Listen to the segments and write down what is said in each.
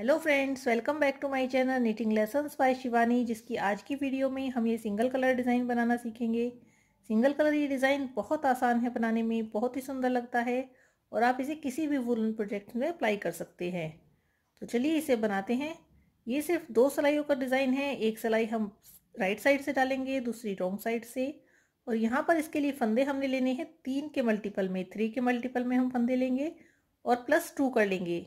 hello friends welcome back to my channel knitting lessons by Shivani जिसकी आज की video में हम ये सिंगल कलर डिज़ाइन बनाना सीखेंगे सिंगल कलर ये डिज़ाइन बहुत आसान है बनाने में बहुत ही सुंदर लगता है और आप इसे किसी भी वुलन प्रोजेक्ट में अप्लाई कर सकते हैं तो चलिए इसे बनाते हैं ये सिर्फ दो सिलाइयों का डिज़ाइन है एक सिलाई हम राइट साइड से डालेंगे दूसरी रॉन्ग साइड से और यहाँ पर इसके लिए फंदे हमने लेने हैं तीन के मल्टीपल में थ्री के मल्टीपल में हम फंदे लेंगे और प्लस टू कर लेंगे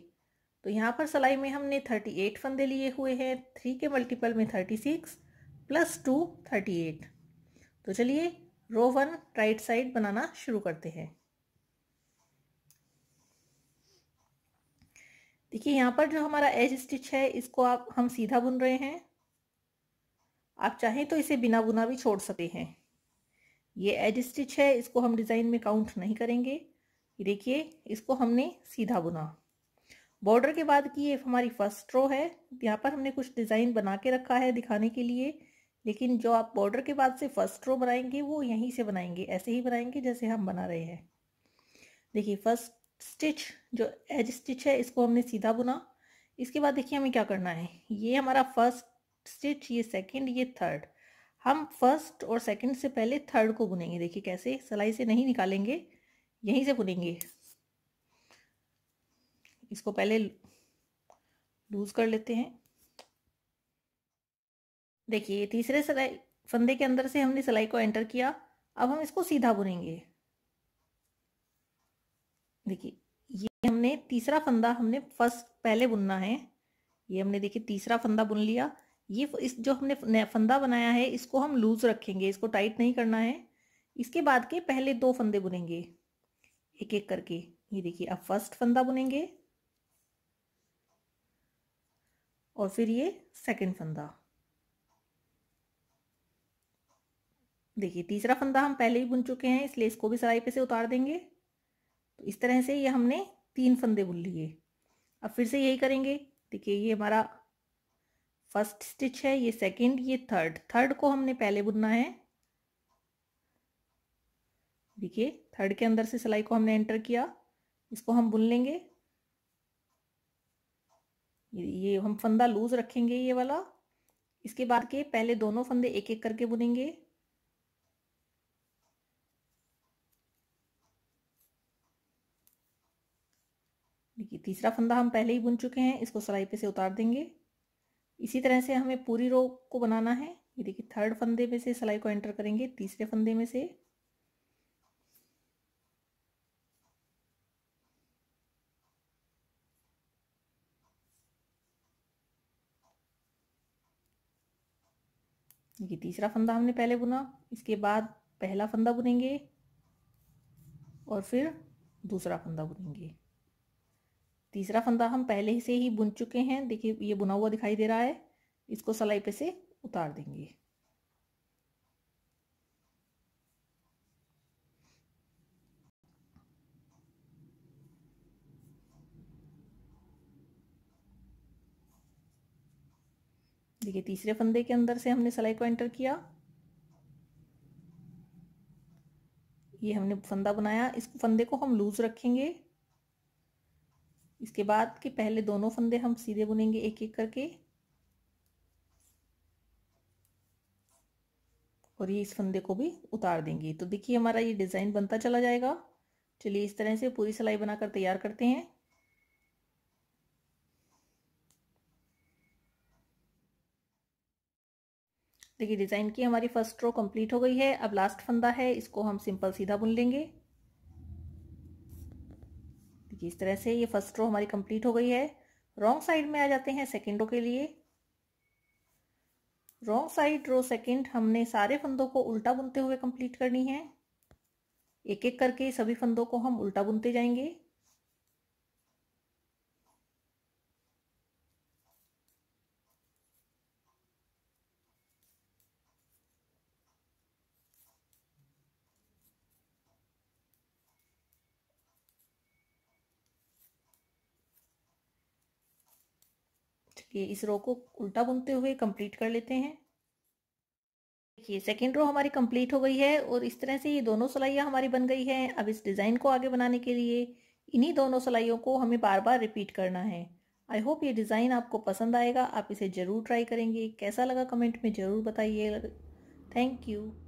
तो यहाँ पर सलाई में हमने थर्टी एट फंदे लिए हुए हैं थ्री के मल्टीपल में thirty six plus two thirty eight तो चलिए रो वन राइट साइड बनाना शुरू करते हैं देखिए यहाँ पर जो हमारा एज स्टिच है इसको आप हम सीधा बुन रहे हैं आप चाहें तो इसे बिना बुना भी छोड़ सकते हैं ये एज स्टिच है इसको हम डिज़ाइन में काउंट नहीं करेंगे देखिए इसको हमने सीधा बुना बॉर्डर के बाद की ये हमारी फर्स्ट रो है यहाँ पर हमने कुछ डिज़ाइन बना के रखा है दिखाने के लिए लेकिन जो आप बॉर्डर के बाद से फर्स्ट रो बनाएंगे वो यहीं से बनाएंगे ऐसे ही बनाएंगे जैसे हम बना रहे हैं देखिए फर्स्ट स्टिच जो एज स्टिच है इसको हमने सीधा बुना इसके बाद देखिए हमें क्या करना है ये हमारा फर्स्ट स्टिच ये सेकेंड ये थर्ड हम फर्स्ट और सेकेंड से पहले थर्ड को बुनेंगे देखिए कैसे सिलाई से नहीं निकालेंगे यहीं से बुनेंगे इसको पहले लूज़ कर लेते हैं देखिए तीसरे सिलाई फंदे के अंदर से हमने सिलाई को एंटर किया अब हम इसको सीधा बुनेंगे देखिए ये हमने तीसरा फंदा हमने फर्स्ट पहले बुनना है ये हमने देखिए तीसरा फंदा बुन लिया ये इस जो हमने फंदा बनाया है इसको हम लूज़ रखेंगे इसको टाइट नहीं करना है इसके बाद के पहले दो फंदे बुनेंगे एक एक करके ये देखिए अब फर्स्ट फंदा बुनेंगे और फिर ये सेकंड फंदा देखिए तीसरा फंदा हम पहले ही बुन चुके हैं इसलिए इसको भी सराई पे से उतार देंगे तो इस तरह से ये हमने तीन फंदे बुन लिए अब फिर से यही करेंगे देखिए ये हमारा फर्स्ट स्टिच है ये सेकंड ये थर्ड थर्ड को हमने पहले बुनना है देखिए थर्ड के अंदर से सिलाई को हमने एंटर किया इसको हम बुन लेंगे ये ये हम फंदा लूज रखेंगे ये वाला इसके बाद के पहले दोनों फंदे एक एक करके बुनेंगे देखिए तीसरा फंदा हम पहले ही बुन चुके हैं इसको सिलाई पे से उतार देंगे इसी तरह से हमें पूरी रो को बनाना है ये देखिए थर्ड फंदे में से सलाई को एंटर करेंगे तीसरे फंदे में से ये तीसरा फंदा हमने पहले बुना इसके बाद पहला फंदा बुनेंगे और फिर दूसरा फंदा बुनेंगे तीसरा फंदा हम पहले से ही बुन चुके हैं देखिए ये बुना हुआ दिखाई दे रहा है इसको सलाई पे से उतार देंगे देखिए तीसरे फंदे के अंदर से हमने सिलाई को एंटर किया ये हमने फंदा बनाया इस फंदे को हम लूज रखेंगे इसके बाद के पहले दोनों फंदे हम सीधे बुनेंगे एक एक करके और ये इस फंदे को भी उतार देंगे तो देखिए हमारा ये डिज़ाइन बनता चला जाएगा चलिए इस तरह से पूरी सिलाई बनाकर तैयार करते हैं देखिए डिज़ाइन की हमारी फर्स्ट रो कंप्लीट हो गई है अब लास्ट फंदा है इसको हम सिंपल सीधा बुन लेंगे देखिए इस तरह से ये फर्स्ट रो हमारी कंप्लीट हो गई है रॉन्ग साइड में आ जाते हैं सेकेंड रो के लिए रॉन्ग साइड रो सेकेंड हमने सारे फंदों को उल्टा बुनते हुए कंप्लीट करनी है एक एक करके सभी फंदों को हम उल्टा बुनते जाएंगे ये इस रो को उल्टा बुनते हुए कंप्लीट कर लेते हैं देखिए सेकेंड रो हमारी कंप्लीट हो गई है और इस तरह से ये दोनों सिलाइयाँ हमारी बन गई हैं अब इस डिज़ाइन को आगे बनाने के लिए इन्हीं दोनों सिलाइयों को हमें बार बार रिपीट करना है आई होप ये डिज़ाइन आपको पसंद आएगा आप इसे ज़रूर ट्राई करेंगे कैसा लगा कमेंट में ज़रूर बताइए थैंक यू